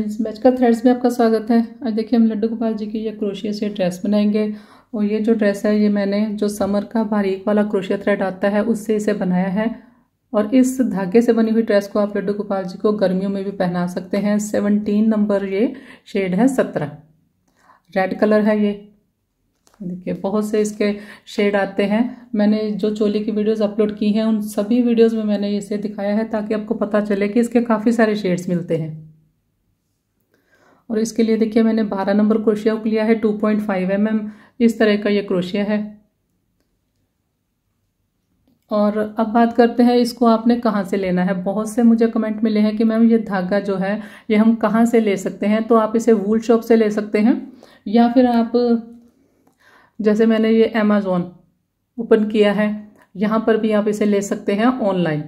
friends मैचकल threads में आपका स्वागत है आज देखिए हम लड्डू गोपाल जी की ये क्रोशिया से ड्रेस बनाएंगे और ये जो ड्रेस है ये मैंने जो समर का बारीक वाला क्रोशिया थ्रेड आता है उससे इसे बनाया है और इस धागे से बनी हुई ड्रेस को आप लड्डू गोपाल जी को गर्मियों में भी पहना सकते हैं सेवनटीन नंबर ये शेड है सत्रह रेड कलर है ये देखिए बहुत से इसके शेड आते हैं मैंने जो चोली की वीडियोस अपलोड की हैं उन सभी वीडियोस में मैंने इसे दिखाया है ताकि आपको पता चले कि इसके काफ़ी सारे शेड्स मिलते हैं और इसके लिए देखिए मैंने बारह नंबर क्रोशिया को लिया है two point five M M इस तरह का ये क्रोशिया है और अब बात करते हैं इसको आपने कहाँ से लेना है बहुत से मुझे कमेंट मिले हैं कि मैम ये धागा जो है ये हम कहाँ से ले सकते हैं तो आप इसे वूल शॉप से ले सकते हैं या फिर आप जैसे मैंने ये अमेज़ोन ओपन किया है यहाँ पर भी आप इसे ले सकते हैं ऑनलाइन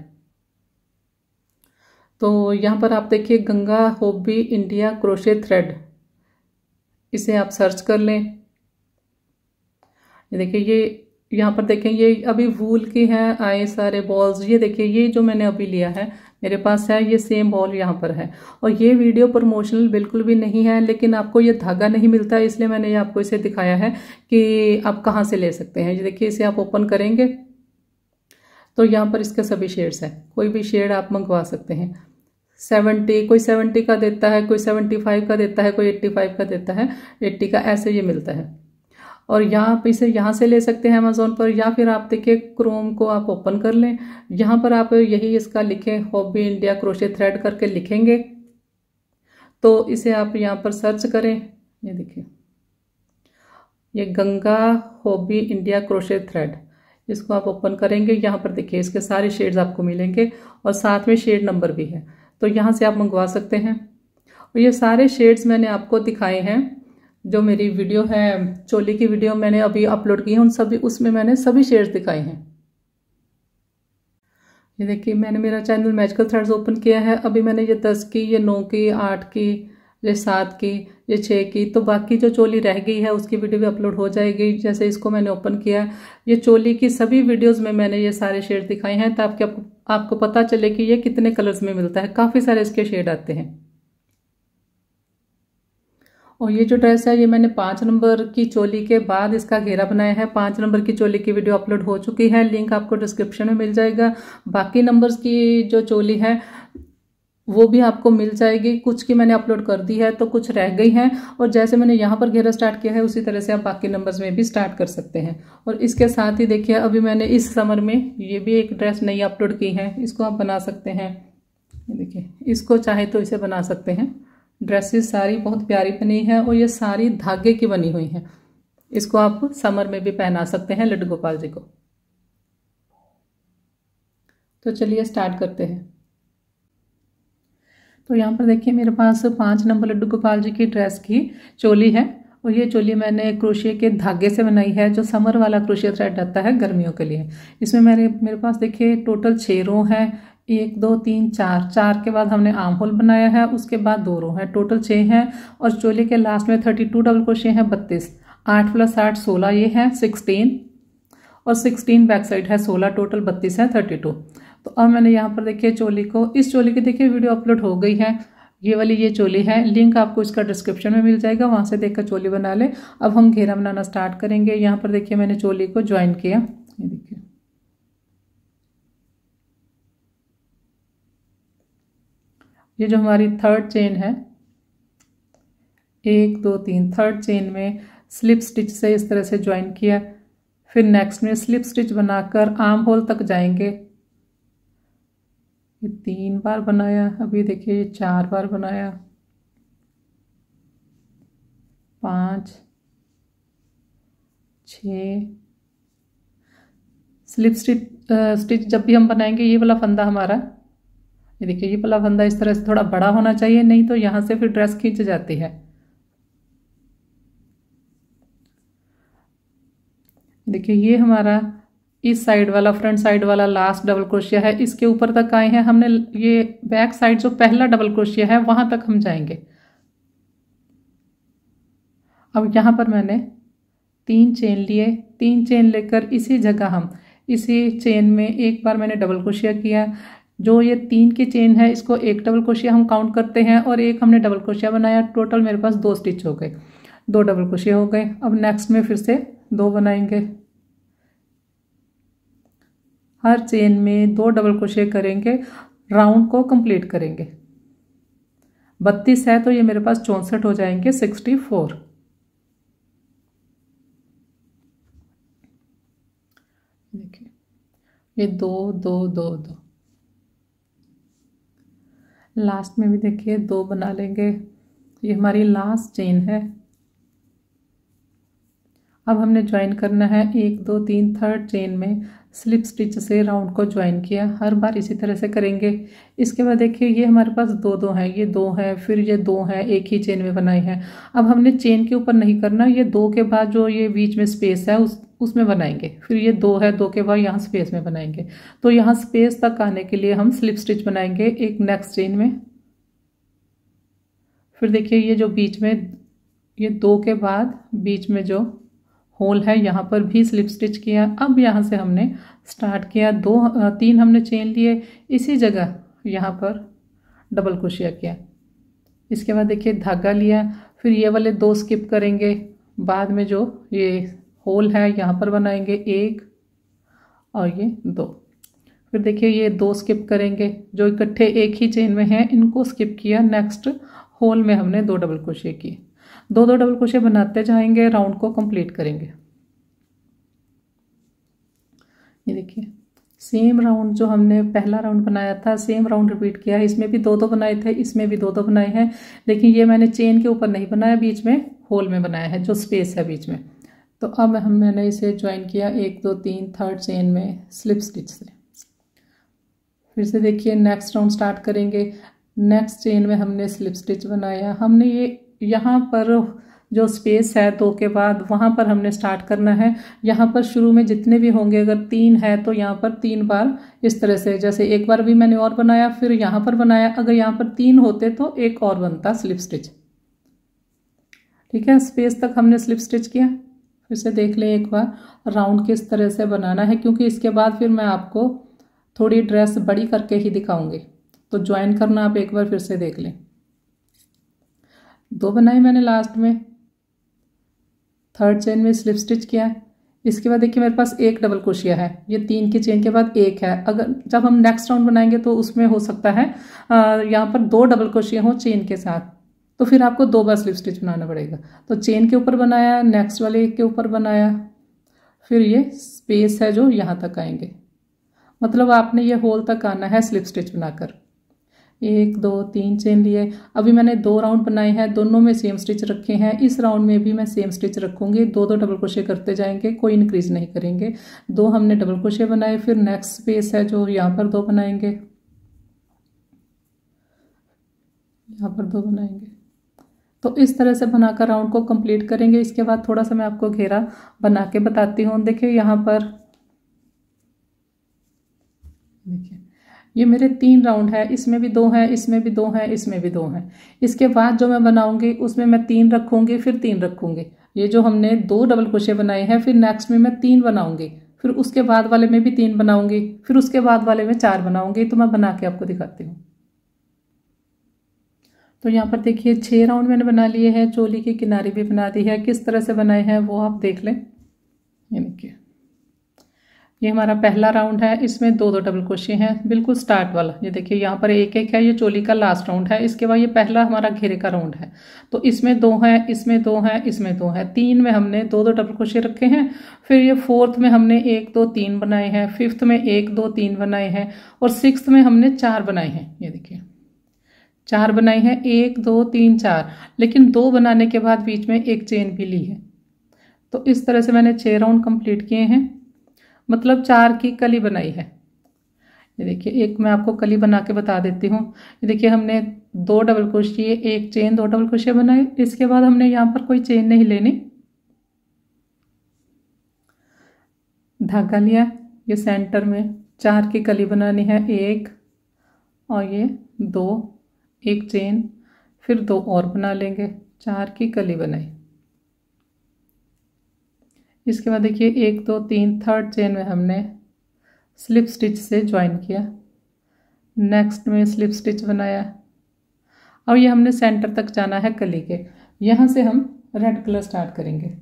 तो यहाँ पर आप देखिए Ganga hobby India crochet thread इसे आप सर्च कर लें ये देखिए ये यहाँ पर देखें ये अभी वूल के हैं आए सारे बॉल्स ये देखिए ये जो मैंने अभी लिया है मेरे पास है ये सेम बॉल यहाँ पर है और ये वीडियो प्रमोशनल बिल्कुल भी नहीं है लेकिन आपको ये धागा नहीं मिलता है इसलिए मैंने ये आपको इसे दिखाया है कि आप कहाँ से ले सकते हैं ये देखिए इसे आप ओपन करेंगे तो यहाँ पर इसके सभी शेड्स हैं कोई भी शेड आप मंगवा सकते हैं सेवेंटी कोई सेवेंटी का देता है कोई सेवेंटी फाइव का देता है कोई एट्टी फाइव का देता है एट्टी का ऐसे ये मिलता है और यहाँ आप इसे यहाँ से ले सकते हैं अमेज़ोन पर या फिर आप देखिए क्रोम को आप ओपन कर लें यहाँ पर आप यही इसका लिखें हॉबी इंडिया क्रोशे थ्रेड करके लिखेंगे तो इसे आप यहाँ पर सर्च करें ये देखिए ये Ganga hobby India crochet thread इसको आप ओपन करेंगे यहाँ पर देखिए इसके सारे शेड्स आपको मिलेंगे और साथ में शेड नंबर भी है तो यहाँ से आप मंगवा सकते हैं और ये सारे शेड्स मैंने आपको दिखाए हैं जो मेरी वीडियो है चोली की वीडियो मैंने अभी अपलोड की है उन सभी उसमें मैंने सभी शेड्स दिखाए हैं ये देखिए मैंने मेरा चैनल मैजिकल थर्ड्स ओपन किया है अभी मैंने ये दस की ये नौ की आठ की ये सात की ये छः की तो बाकी जो चोली रह गई है उसकी वीडियो भी अपलोड हो जाएगी जैसे इसको मैंने ओपन किया है ये चोली की सभी वीडियोस में मैंने ये सारे शेड दिखाए हैं ताकि आपको आपको पता चले कि ये कितने कलर्स में मिलता है काफ़ी सारे इसके शेड आते हैं और ये जो ड्रेस है ये मैंने पाँच नंबर की चोली के बाद इसका घेरा बनाया है पाँच नंबर की चोली की वीडियो अपलोड हो चुकी है लिंक आपको डिस्क्रिप्शन में मिल जाएगा बाकी नंबर्स की जो चोली है वो भी आपको मिल जाएगी कुछ की मैंने अपलोड कर दी है तो कुछ रह गई हैं और जैसे मैंने यहाँ पर घेरा स्टार्ट किया है उसी तरह से आप बाकी नंबर्स में भी स्टार्ट कर सकते हैं और इसके साथ ही देखिए अभी मैंने इस समर में ये भी एक ड्रेस नई अपलोड की है इसको आप बना सकते हैं देखिए इसको चाहे तो इसे बना सकते हैं ड्रेसेस सारी बहुत प्यारी बनी है और ये सारी धागे की बनी हुई हैं इसको आप समर में भी पहना सकते हैं लड्डू गोपाल जी को तो चलिए स्टार्ट करते हैं तो यहाँ पर देखिए मेरे पास पाँच नंबर लड्डू गोपाल जी की ड्रेस की चोली है और ये चोली मैंने क्रोशिया के धागे से बनाई है जो समर वाला क्रोशिया थ्रेड आता है गर्मियों के लिए इसमें मेरे मेरे पास देखिए टोटल छः रो हैं एक दो तीन चार चार के बाद हमने आर्म होल बनाया है उसके बाद दो रो हैं टोटल छः हैं और चोली के लास्ट में थर्टी टू डबल क्रोशे हैं बत्तीस आठ प्लस आठ सोलह ये है सिक्सटीन और सिक्सटीन बैक साइड है सोलह टोटल बत्तीस है थर्टी टू तो अब मैंने यहाँ पर देखिए चोली को इस चोली की देखिए वीडियो अपलोड हो गई है ये वाली ये चोली है लिंक आपको इसका डिस्क्रिप्शन में मिल जाएगा वहाँ से देखकर चोली बना ले अब हम घेरा बनाना स्टार्ट करेंगे यहाँ पर देखिए मैंने चोली को ज्वाइन किया ये देखिए ये जो हमारी थर्ड चेन है एक दो तीन थर्ड चेन में स्लिप स्टिच से इस तरह से ज्वाइन किया फिर नेक्स्ट में स्लिप स्टिच बनाकर आर्म होल तक जाएंगे ये तीन बार बनाया अभी देखिए ये चार बार बनाया पाँच छ स्लिप स्टिच स्टिच जब भी हम बनाएंगे ये वाला फंदा हमारा ये देखिए ये वाला फंदा इस तरह से थोड़ा बड़ा होना चाहिए नहीं तो यहाँ से फिर ड्रेस खींच जाती है देखिए ये हमारा इस साइड वाला फ्रंट साइड वाला लास्ट डबल क्रोशिया है इसके ऊपर तक आए हैं हमने ये बैक साइड जो पहला डबल क्रोशिया है वहाँ तक हम जाएंगे अब यहाँ पर मैंने तीन चेन लिए तीन चेन लेकर इसी जगह हम इसी चेन में एक बार मैंने डबल क्रोशिया किया जो ये तीन की चेन है इसको एक डबल क्रोशिया हम काउंट करते हैं और एक हमने डबल क्रोशिया बनाया टोटल मेरे पास दो स्टिच हो गए दो डबल क्रोशिया हो गए अब नेक्स्ट में फिर से दो बनाएंगे हर चेन में दो डबल क्रोशे करेंगे राउंड को कंप्लीट करेंगे बत्तीस है तो ये मेरे पास चौंसठ हो जाएंगे सिक्सटी फोर देखिए ये दो दो दो दो लास्ट में भी देखिए दो बना लेंगे ये हमारी लास्ट चेन है अब हमने ज्वाइन करना है एक दो तीन थर्ड चेन में स्लिप स्टिच से राउंड को ज्वाइन किया हर बार इसी तरह से करेंगे इसके बाद देखिए ये हमारे पास दो दो हैं ये दो हैं फिर ये दो हैं एक ही चेन में बनाई है अब हमने चेन के ऊपर नहीं करना ये दो के बाद जो ये बीच में स्पेस है उस उसमें बनाएंगे फिर ये दो है दो के बाद यहाँ स्पेस में बनाएंगे तो यहाँ स्पेस तक आने के लिए हम स्लिप स्टिच बनाएंगे एक नेक्स्ट चेन में फिर देखिए ये जो बीच में ये दो के बाद बीच में जो होल है यहाँ पर भी स्लिप स्टिच किया अब यहाँ से हमने स्टार्ट किया दो तीन हमने चेन लिए इसी जगह यहाँ पर डबल क्रोशिया किया इसके बाद देखिए धागा लिया फिर ये वाले दो स्किप करेंगे बाद में जो ये होल है यहाँ पर बनाएंगे एक और ये दो फिर देखिए ये दो स्किप करेंगे जो इकट्ठे एक ही चेन में हैं इनको स्किप किया नेक्स्ट होल में हमने दो डबल क्रोशिया किए दो दो डबल क्रोशे बनाते जाएंगे राउंड को कंप्लीट करेंगे ये देखिए सेम राउंड जो हमने पहला राउंड बनाया था सेम राउंड रिपीट किया है इसमें भी दो दो बनाए थे इसमें भी दो दो बनाए हैं लेकिन ये मैंने चेन के ऊपर नहीं बनाया बीच में होल में बनाया है जो स्पेस है बीच में तो अब हम मैंने इसे ज्वाइन किया एक दो तीन थर्ड चेन में स्लिप स्टिच से फिर से देखिए नेक्स्ट राउंड स्टार्ट करेंगे नेक्स्ट चेन में हमने स्लिप स्टिच बनाया हमने ये यहाँ पर जो स्पेस है दो तो के बाद वहाँ पर हमने स्टार्ट करना है यहाँ पर शुरू में जितने भी होंगे अगर तीन है तो यहाँ पर तीन बार इस तरह से जैसे एक बार भी मैंने और बनाया फिर यहाँ पर बनाया अगर यहाँ पर तीन होते तो एक और बनता स्लिप स्टिच ठीक है स्पेस तक हमने स्लिप स्टिच किया फिर से देख लें एक बार राउंड किस तरह से बनाना है क्योंकि इसके बाद फिर मैं आपको थोड़ी ड्रेस बड़ी करके ही दिखाऊंगी तो ज्वाइन करना आप एक बार फिर से देख लें दो बनाए मैंने लास्ट में थर्ड चेन में स्लिप स्टिच किया है इसके बाद देखिए मेरे पास एक डबल क्रोशिया है ये तीन की चेन के बाद एक है अगर जब हम नेक्स्ट राउंड बनाएंगे तो उसमें हो सकता है यहाँ पर दो डबल क्रोशिया हो चेन के साथ तो फिर आपको दो बार स्लिप स्टिच बनाना पड़ेगा तो चेन के ऊपर बनाया नेक्स्ट वाले के ऊपर बनाया फिर ये स्पेस है जो यहाँ तक आएंगे मतलब आपने ये होल तक आना है स्लिप स्टिच बनाकर एक दो तीन चेन लिए अभी मैंने दो राउंड बनाए हैं दोनों में सेम स्टिच रखे हैं इस राउंड में भी मैं सेम स्टिच रखूँगी दो दो डबल क्रोशे करते जाएंगे कोई इंक्रीज नहीं करेंगे दो हमने डबल क्रोशे बनाए फिर नेक्स्ट स्पेस है जो यहाँ पर दो बनाएंगे यहाँ पर दो बनाएंगे तो इस तरह से बनाकर राउंड को कंप्लीट करेंगे इसके बाद थोड़ा सा मैं आपको घेरा बना के बताती हूँ देखिए यहाँ पर ये मेरे तीन राउंड है इसमें भी दो हैं इसमें भी दो हैं इसमें भी दो हैं इसके बाद जो मैं बनाऊंगी उसमें मैं तीन रखूंगी फिर तीन रखूंगी ये जो हमने दो डबल क्रोशे बनाए हैं फिर नेक्स्ट में मैं तीन बनाऊंगी फिर उसके बाद वाले में भी तीन बनाऊंगी फिर उसके बाद वाले में चार बनाऊंगी तो मैं बना के आपको दिखाती हूँ तो यहाँ पर देखिए छः राउंड मैंने बना लिए हैं चोली के किनारे भी बना दी है किस तरह से बनाए हैं वो आप देख लें ये देखिए ये हमारा पहला राउंड है इसमें दो दो डबल क्रोशिया हैं बिल्कुल स्टार्ट वाला ये देखिए यहाँ पर एक एक है ये चोली का लास्ट राउंड है इसके बाद ये पहला हमारा घेरे का राउंड है तो इसमें दो हैं इसमें दो हैं इसमें दो हैं तीन में हमने दो दो डबल क्रोशिया रखे हैं फिर ये फोर्थ में हमने एक दो तीन बनाए हैं फिफ्थ में एक दो तीन बनाए हैं और सिक्स में हमने चार बनाए हैं ये देखिए चार बनाए हैं एक दो तीन चार लेकिन दो बनाने के बाद बीच में एक चेन भी ली है तो इस तरह से मैंने छः राउंड कंप्लीट किए हैं मतलब चार की कली बनाई है ये देखिए एक मैं आपको कली बना के बता देती हूँ ये देखिए हमने दो डबल क्रोशिए एक चेन दो डबल क्रोशिया बनाए इसके बाद हमने यहाँ पर कोई चेन नहीं लेनी धागा लिया ये सेंटर में चार की कली बनानी है एक और ये दो एक चेन फिर दो और बना लेंगे चार की कली बनाई इसके बाद देखिए एक दो तीन थर्ड चेन में हमने स्लिप स्टिच से ज्वाइन किया नेक्स्ट में स्लिप स्टिच बनाया और ये हमने सेंटर तक जाना है कली के यहाँ से हम रेड कलर स्टार्ट करेंगे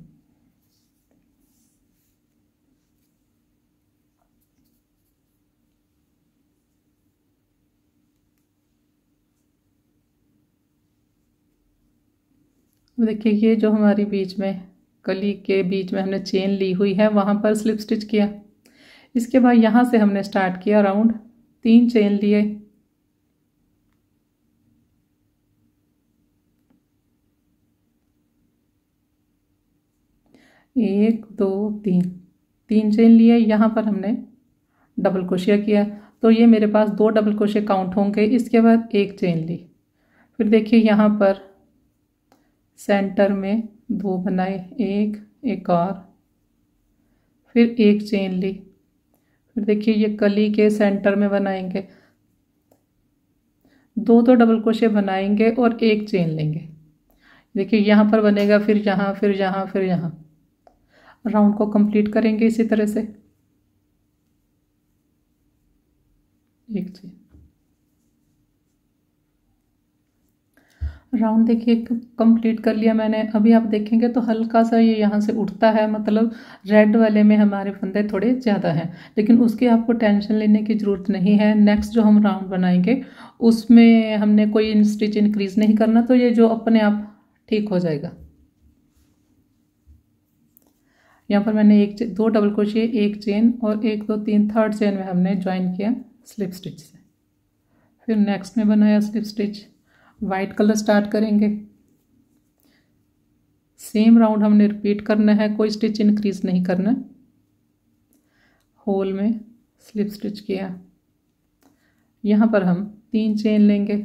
देखिए ये जो हमारी बीच में कली के बीच में हमने चेन ली हुई है वहाँ पर स्लिप स्टिच किया इसके बाद यहाँ से हमने स्टार्ट किया राउंड तीन चेन लिए एक दो तीन तीन चेन लिए यहाँ पर हमने डबल क्रोशिया किया तो ये मेरे पास दो डबल क्रोशिया काउंट होंगे इसके बाद एक चेन ली फिर देखिए यहाँ पर सेंटर में दो बनाए एक एक और फिर एक चेन ली फिर देखिए ये कली के सेंटर में बनाएंगे दो तो डबल क्रोशे बनाएंगे और एक चेन लेंगे देखिए यहाँ पर बनेगा फिर यहाँ फिर यहाँ फिर यहाँ राउंड को कंप्लीट करेंगे इसी तरह से एक चेन राउंड देखिए कंप्लीट कर लिया मैंने अभी आप देखेंगे तो हल्का सा ये यहाँ से उठता है मतलब रेड वाले में हमारे फंदे थोड़े ज़्यादा हैं लेकिन उसकी आपको टेंशन लेने की ज़रूरत नहीं है नेक्स्ट जो हम राउंड बनाएंगे उसमें हमने कोई स्टिच इंक्रीज़ नहीं करना तो ये जो अपने आप ठीक हो जाएगा यहाँ पर मैंने एक दो डबल क्रोशिए एक चेन और एक दो तीन थर्ड चेन में हमने ज्वाइन किया स्लिप स्टिच से फिर नेक्स्ट में बनाया slip stitch white colour start करेंगे सेम राउंड हमने रिपीट करना है कोई स्टिच इंक्रीज नहीं करना होल में स्लिप स्टिच किया यहाँ पर हम तीन चेन लेंगे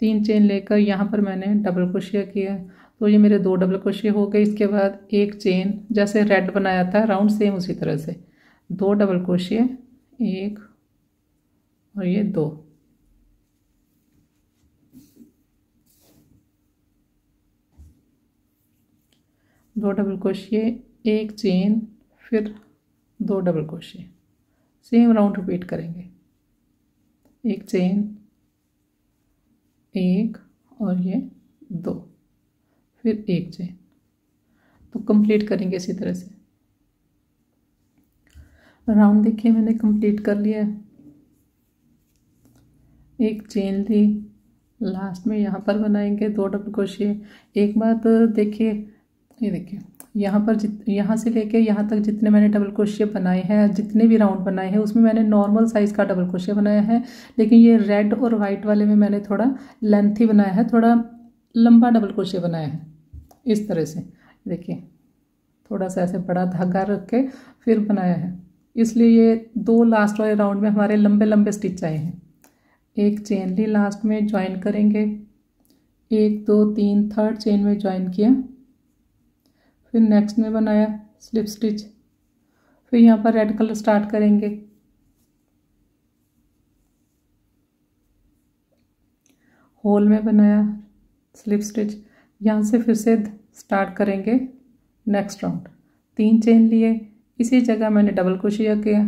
तीन चेन लेकर यहाँ पर मैंने डबल क्रोशिया किया तो ये मेरे दो डबल क्रोशिया हो गए इसके बाद एक चेन जैसे रेड बनाया था राउंड सेम उसी तरह से दो डबल क्रोशिया एक और ये दो दो डबल क्रोशिए एक चेन फिर दो डबल क्रोशिए सेम राउंड रिपीट करेंगे एक चेन एक और ये दो फिर एक चेन तो कंप्लीट करेंगे इसी तरह से राउंड देखिए मैंने कंप्लीट कर लिया एक चेन ली लास्ट में यहाँ पर बनाएंगे दो डबल क्रोशिए एक बात देखिए ये देखिए यहाँ पर जित यहाँ से लेके यहाँ तक जितने मैंने डबल क्रोशिया बनाए हैं जितने भी राउंड बनाए हैं उसमें मैंने नॉर्मल साइज़ का डबल क्रोशिया बनाया है लेकिन ये रेड और वाइट वाले में मैंने थोड़ा लेंथ ही बनाया है थोड़ा लंबा डबल क्रोशिया बनाया है इस तरह से देखिए थोड़ा सा ऐसे बड़ा धागा रख के फिर बनाया है इसलिए ये दो लास्ट वाले राउंड में हमारे लंबे लंबे स्टिच आए हैं एक चेन ली लास्ट में ज्वाइन करेंगे एक दो तीन थर्ड चेन में ज्वाइन किया फिर नेक्स्ट में बनाया स्लिप स्टिच फिर यहाँ पर रेड कलर स्टार्ट करेंगे होल में बनाया स्लिप स्टिच यहाँ से फिर से स्टार्ट करेंगे नेक्स्ट राउंड तीन चेन लिए इसी जगह मैंने डबल क्रोशिया किया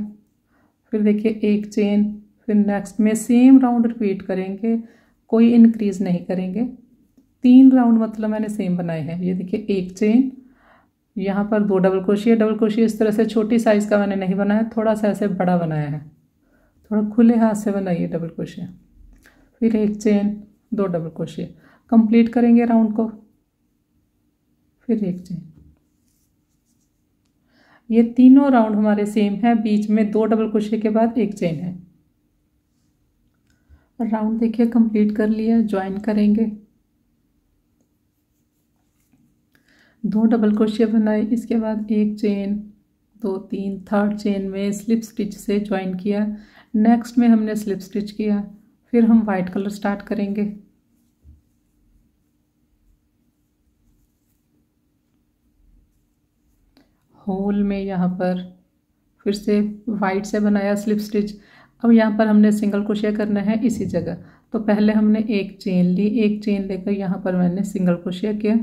फिर देखिए एक चेन फिर नेक्स्ट में सेम राउंड रिपीट करेंगे कोई इंक्रीज़ नहीं करेंगे तीन राउंड मतलब मैंने सेम बनाए हैं ये देखिए एक चेन यहाँ पर दो डबल क्रोशिया डबल क्रोशिया इस तरह से छोटी साइज़ का मैंने नहीं बनाया थोड़ा सा ऐसे बड़ा बनाया है थोड़ा खुले हाथ से बनाइए डबल क्रोशिया फिर एक चेन दो डबल क्रोशिया कंप्लीट करेंगे राउंड को फिर एक चेन ये तीनों राउंड हमारे सेम है बीच में दो डबल क्रोशिया के बाद एक चेन है राउंड देखिए कंप्लीट कर लिया ज्वाइन करेंगे दो डबल क्रोशिया बनाए इसके बाद एक चेन दो तीन थर्ड चेन में स्लिप स्टिच से ज्वाइन किया नेक्स्ट में हमने स्लिप स्टिच किया फिर हम वाइट कलर स्टार्ट करेंगे होल में यहाँ पर फिर से वाइट से बनाया स्लिप स्टिच अब यहाँ पर हमने सिंगल क्रोशिया करना है इसी जगह तो पहले हमने एक चेन ली एक चेन लेकर यहाँ पर मैंने सिंगल क्रोशिया किया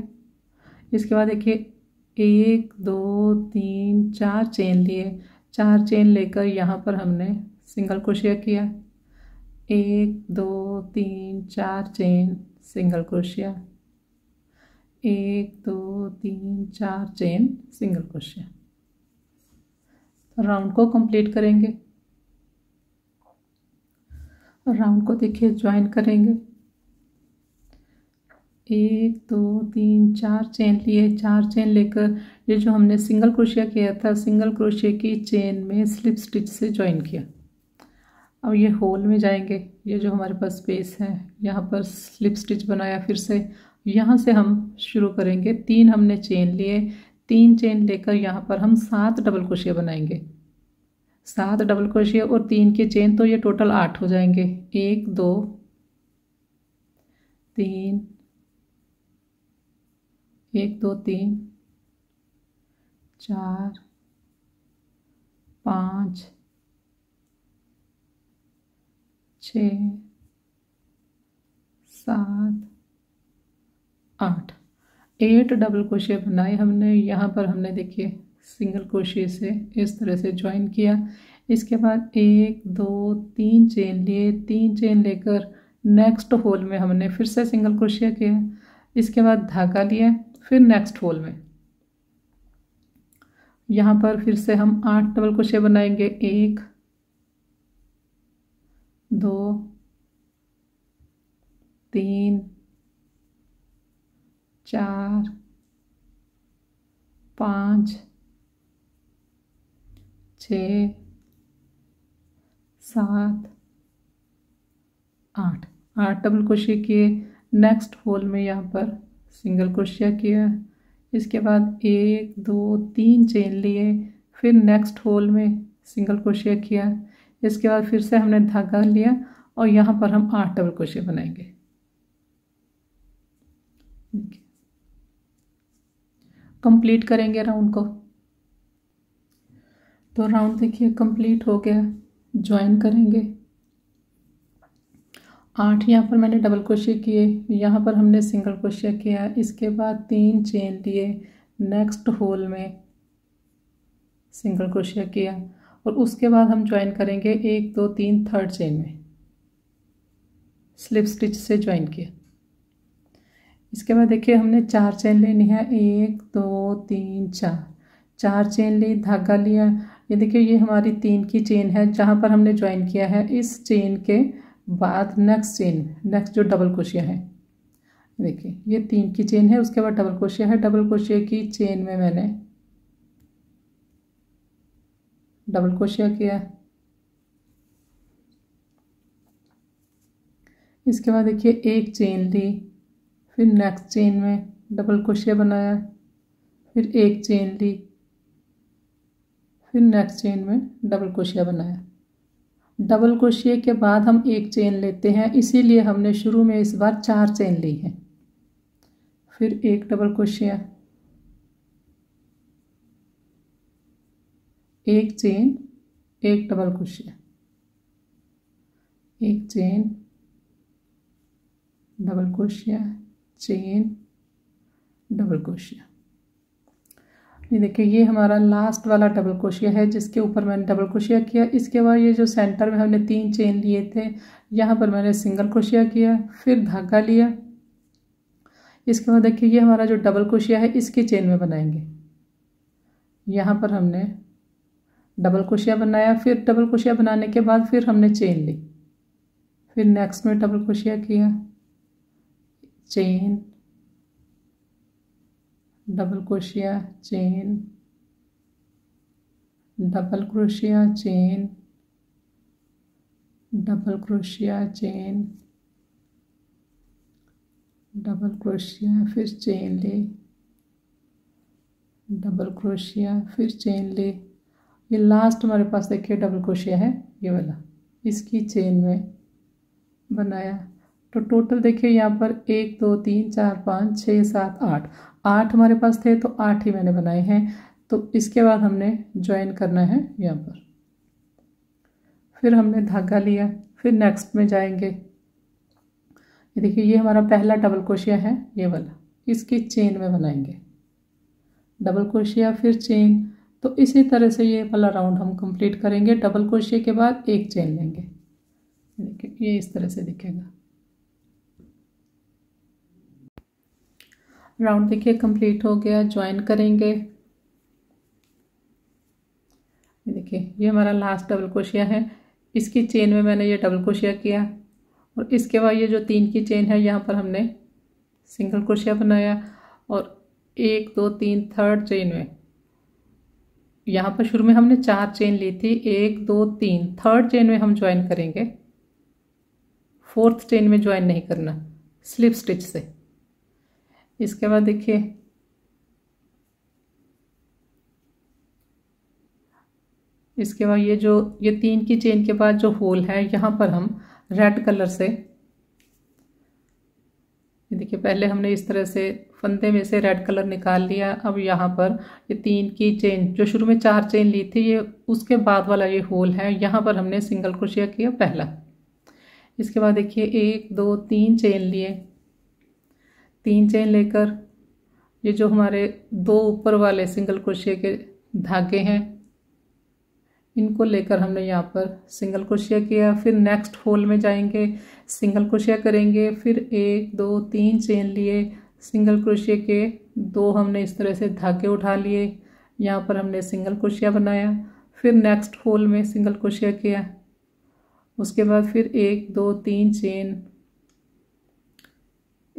इसके बाद देखिए एक दो तीन चार चेन लिए चार चेन लेकर यहाँ पर हमने सिंगल क्रोशिया किया एक दो तीन चार चेन सिंगल क्रोशिया एक दो तीन चार चेन सिंगल क्रोशिया तो राउंड को कंप्लीट करेंगे राउंड को देखिए ज्वाइन करेंगे एक दो तीन चार चेन लिए चार चेन लेकर ये जो हमने सिंगल क्रोशिया किया था सिंगल क्रोशिया की चेन में स्लिप स्टिच से ज्वाइन किया अब ये होल में जाएंगे ये जो हमारे पास स्पेस है यहाँ पर स्लिप स्टिच बनाया फिर से यहाँ से हम शुरू करेंगे तीन हमने चेन लिए तीन चेन लेकर यहाँ पर हम सात डबल क्रोशिया बनाएंगे सात डबल क्रोशिया और तीन के चेन तो ये टोटल आठ हो जाएंगे एक दो तीन एक दो तीन चार पाँच छ सात आठ एट डबल क्रोशे बनाए हमने यहाँ पर हमने देखिए सिंगल क्रोशे से इस तरह से ज्वाइन किया इसके बाद एक दो तीन चेन लिए तीन चेन लेकर नेक्स्ट होल में हमने फिर से सिंगल क्रोशिया किया इसके बाद धागा लिया फिर नेक्स्ट होल में यहाँ पर फिर से हम आठ डबल क्रोशे बनाएंगे एक दो तीन चार पाँच छ सात आठ आठ डबल क्रोशे किए नेक्स्ट होल में यहाँ पर सिंगल क्रोशिया किया इसके बाद एक दो तीन चेन लिए फिर नेक्स्ट होल में सिंगल क्रोशिया किया इसके बाद फिर से हमने धागा लिया और यहाँ पर हम आठ डबल क्रोशिया बनाएंगे कंप्लीट करेंगे राउंड को तो राउंड देखिए कंप्लीट हो गया ज्वाइन करेंगे आठ यहाँ पर मैंने डबल क्रोशिया किए यहाँ पर हमने सिंगल क्रोशिया किया इसके बाद तीन चेन लिए नेक्स्ट होल में सिंगल क्रोशिया किया और उसके बाद हम ज्वाइन करेंगे एक दो तीन थर्ड चेन में स्लिप स्टिच से ज्वाइन किया इसके बाद देखिए हमने चार चेन लेनी है एक दो तीन चार चार चेन ली धागा लिया ये देखिए ये हमारी तीन की चेन है जहाँ पर हमने ज्वाइन किया है इस चेन के बाद नेक्स्ट चेन नेक्स्ट जो डबल क्रोशिया है देखिए ये तीन की चेन है उसके बाद डबल क्रोशिया है डबल क्रोशिया की चेन में मैंने डबल क्रोशिया किया इसके बाद देखिए एक चेन ली फिर नेक्स्ट चेन में डबल क्रोशिया बनाया फिर एक चेन ली फिर नेक्स्ट चेन में डबल क्रोशिया बनाया डबल क्रोशिए के बाद हम एक चेन लेते हैं इसीलिए हमने शुरू में इस बार चार चेन ली है फिर एक डबल क्रोशिया एक चेन एक डबल क्रोशिया एक चेन डबल क्रोशिया चेन डबल क्रोशिया ये देखिए ये हमारा लास्ट वाला डबल क्रोशिया है जिसके ऊपर मैंने डबल क्रोशिया किया इसके बाद ये जो सेंटर में हमने तीन चेन लिए थे यहाँ पर मैंने सिंगल क्रोशिया किया फिर धागा लिया इसके बाद देखिए ये हमारा जो डबल क्रोशिया है इसके चेन में बनाएंगे यहाँ पर हमने डबल क्रोशिया बनाया फिर डबल क्रोशिया बनाने के बाद फिर हमने चेन ली फिर नेक्स्ट में डबल क्रोशिया किया चेन डबल क्रोशिया चेन डबल क्रोशिया चेन डबल क्रोशिया चेन डबल क्रोशिया फिर चेन ले डबल क्रोशिया फिर चेन ले ये लास्ट हमारे पास देखिए डबल क्रोशिया है ये वाला इसकी चेन में बनाया तो टोटल देखिए यहाँ पर एक दो तीन चार पाँच छः सात आठ आठ हमारे पास थे तो आठ ही मैंने बनाए हैं तो इसके बाद हमने ज्वाइन करना है यहाँ पर फिर हमने धागा लिया फिर नेक्स्ट में जाएंगे ये देखिए ये हमारा पहला डबल क्रोशिया है ये वाला इसकी चेन में बनाएंगे डबल क्रोशिया फिर चेन तो इसी तरह से ये वाला राउंड हम कंप्लीट करेंगे डबल क्रोशिया के बाद एक चेन लेंगे देखिए ये इस तरह से दिखेगा राउंड देखिए कंप्लीट हो गया ज्वाइन करेंगे देखिए ये हमारा लास्ट डबल क्रोशिया है इसकी चेन में मैंने ये डबल क्रोशिया किया और इसके बाद ये जो तीन की चेन है यहाँ पर हमने सिंगल क्रोशिया बनाया और एक दो तीन थर्ड चेन में यहाँ पर शुरू में हमने चार चेन ली थी एक दो तीन थर्ड चेन में हम ज्वाइन करेंगे फोर्थ चेन में ज्वाइन नहीं करना स्लिप स्टिच से इसके बाद देखिए इसके बाद ये जो ये तीन की चेन के बाद जो होल है यहाँ पर हम रेड कलर से ये देखिए पहले हमने इस तरह से फंदे में से रेड कलर निकाल लिया अब यहाँ पर ये तीन की चेन जो शुरू में चार चेन ली थी ये उसके बाद वाला ये होल है यहाँ पर हमने सिंगल क्रोशिया किया पहला इसके बाद देखिए एक दो तीन चेन लिए तीन चेन लेकर ये जो हमारे दो ऊपर वाले सिंगल क्रोशिए के धागे हैं इनको लेकर हमने यहाँ पर सिंगल क्रोशिया किया फिर नेक्स्ट होल में जाएंगे सिंगल क्रोशिया करेंगे फिर एक दो तीन चेन लिए सिंगल क्रोशिए के दो हमने इस तरह से धागे उठा लिए यहाँ पर हमने सिंगल क्रोशिया बनाया फिर नेक्स्ट होल में सिंगल क्रोशिया किया उसके बाद फिर एक दो तीन चेन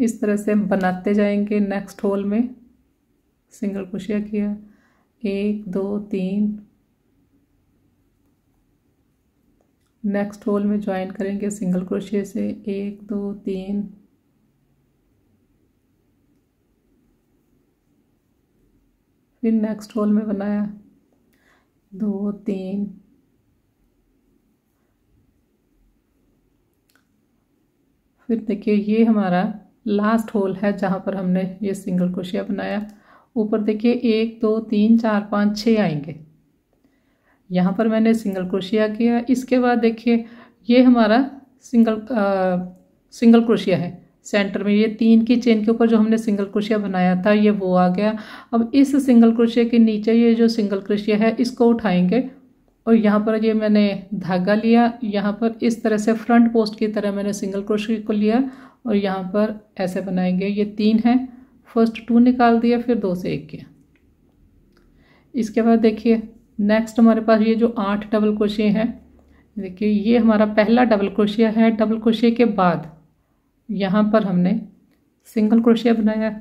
इस तरह से हम बनाते जाएंगे नेक्स्ट होल में सिंगल क्रोशिया किया एक दो तीन नेक्स्ट होल में ज्वाइन करेंगे सिंगल क्रोशिया से एक दो तीन फिर नेक्स्ट होल में बनाया दो तीन फिर देखिए ये हमारा लास्ट होल है जहाँ पर हमने ये सिंगल क्रोशिया बनाया ऊपर देखिए एक दो तीन चार पाँच छः आएंगे यहाँ पर मैंने सिंगल क्रोशिया किया इसके बाद देखिए ये हमारा सिंगल आ, सिंगल क्रोशिया है सेंटर में ये तीन की चेन के ऊपर जो हमने सिंगल क्रोशिया बनाया था ये वो आ गया अब इस सिंगल क्रोशिया के नीचे ये जो सिंगल क्रोशिया है इसको उठाएंगे और यहाँ पर ये मैंने धागा लिया यहाँ पर इस तरह से फ्रंट पोस्ट की तरह मैंने सिंगल क्रोशिया को लिया और यहाँ पर ऐसे बनाएंगे ये तीन है फर्स्ट टू निकाल दिया फिर दो से एक किया इसके बाद देखिए नेक्स्ट हमारे पास ये जो आठ डबल क्रोशिया हैं देखिए ये हमारा पहला डबल क्रोशिया है डबल क्रोशिया के बाद यहाँ पर हमने सिंगल क्रोशिया बनाया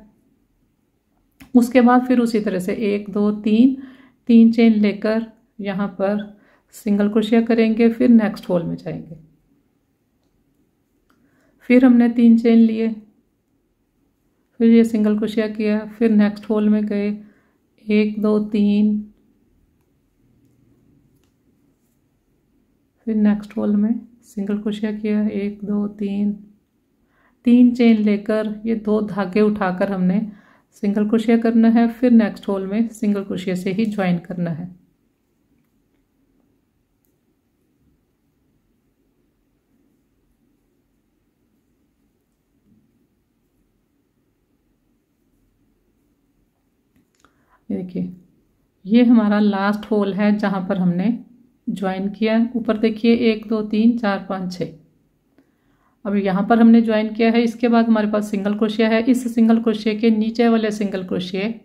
उसके बाद फिर उसी तरह से एक दो तीन तीन चेन लेकर यहाँ पर सिंगल क्रोशिया करेंगे फिर नेक्स्ट होल में जाएंगे फिर हमने तीन चेन लिए फिर ये सिंगल क्रोशिया किया फिर नेक्स्ट होल में गए एक दो तीन फिर नेक्स्ट होल में सिंगल क्रोशिया किया एक दो तीन तीन चेन लेकर ये दो धागे उठाकर हमने सिंगल क्रोशिया करना है फिर नेक्स्ट होल में सिंगल क्रोशिया से ही ज्वाइन करना है ये देखिए ये हमारा लास्ट होल है जहाँ पर हमने ज्वाइन किया है ऊपर देखिए एक दो तीन चार पाँच छः अब यहाँ पर हमने ज्वाइन किया है इसके बाद हमारे पास सिंगल क्रोशिया है इस सिंगल क्रोशिया के नीचे वाले सिंगल क्रोशिये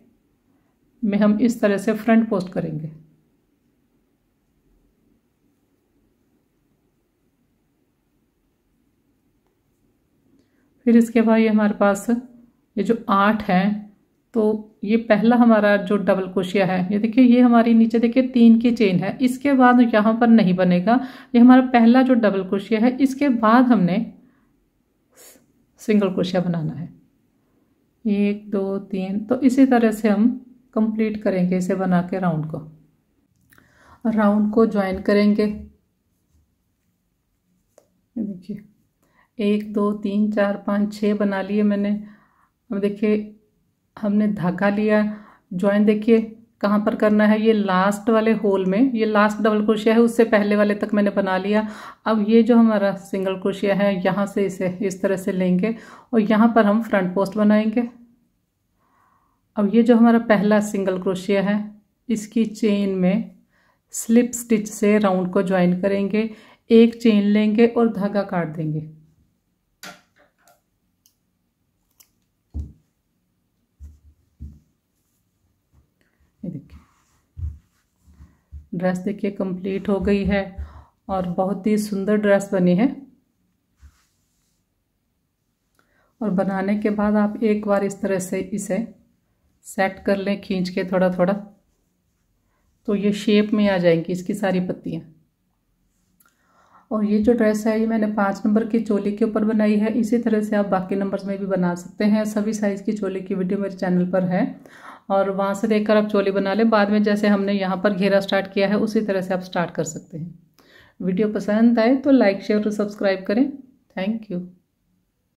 में हम इस तरह से फ्रंट पोस्ट करेंगे फिर इसके बाद ये हमारे पास ये जो आठ हैं तो ये पहला हमारा जो डबल क्रोशिया है ये देखिए ये हमारी नीचे देखिए तीन की चेन है इसके बाद यहाँ पर नहीं बनेगा ये हमारा पहला जो डबल क्रोशिया है इसके बाद हमने सिंगल क्रोशिया बनाना है एक दो तीन तो इसी तरह से हम कंप्लीट करेंगे इसे बना के राउंड को राउंड को ज्वाइन करेंगे देखिए एक दो तीन चार पाँच छः बना लिए मैंने अब देखिए हमने धागा लिया ज्वाइन देखिए कहाँ पर करना है ये लास्ट वाले होल में ये लास्ट डबल क्रोशिया है उससे पहले वाले तक मैंने बना लिया अब ये जो हमारा सिंगल क्रोशिया है यहाँ से इसे इस तरह से लेंगे और यहाँ पर हम फ्रंट पोस्ट बनाएंगे अब ये जो हमारा पहला सिंगल क्रोशिया है इसकी चेन में स्लिप स्टिच से राउंड को ज्वाइन करेंगे एक चेन लेंगे और धागा काट देंगे ड्रेस देखिए कंप्लीट हो गई है और बहुत ही सुंदर ड्रेस बनी है और बनाने के बाद आप एक बार इस तरह से इसे सेट कर लें खींच के थोड़ा थोड़ा तो ये शेप में आ जाएंगी इसकी सारी पत्तियाँ और ये जो ड्रेस है ये मैंने पाँच नंबर की चोली के ऊपर बनाई है इसी तरह से आप बाकी नंबर्स में भी बना सकते हैं सभी साइज़ की चोली की वीडियो मेरे चैनल पर है और वहाँ से देखकर आप चोली बना लें बाद में जैसे हमने यहाँ पर घेरा स्टार्ट किया है उसी तरह से आप स्टार्ट कर सकते हैं वीडियो पसंद आए तो लाइक शेयर और सब्सक्राइब करें थैंक यू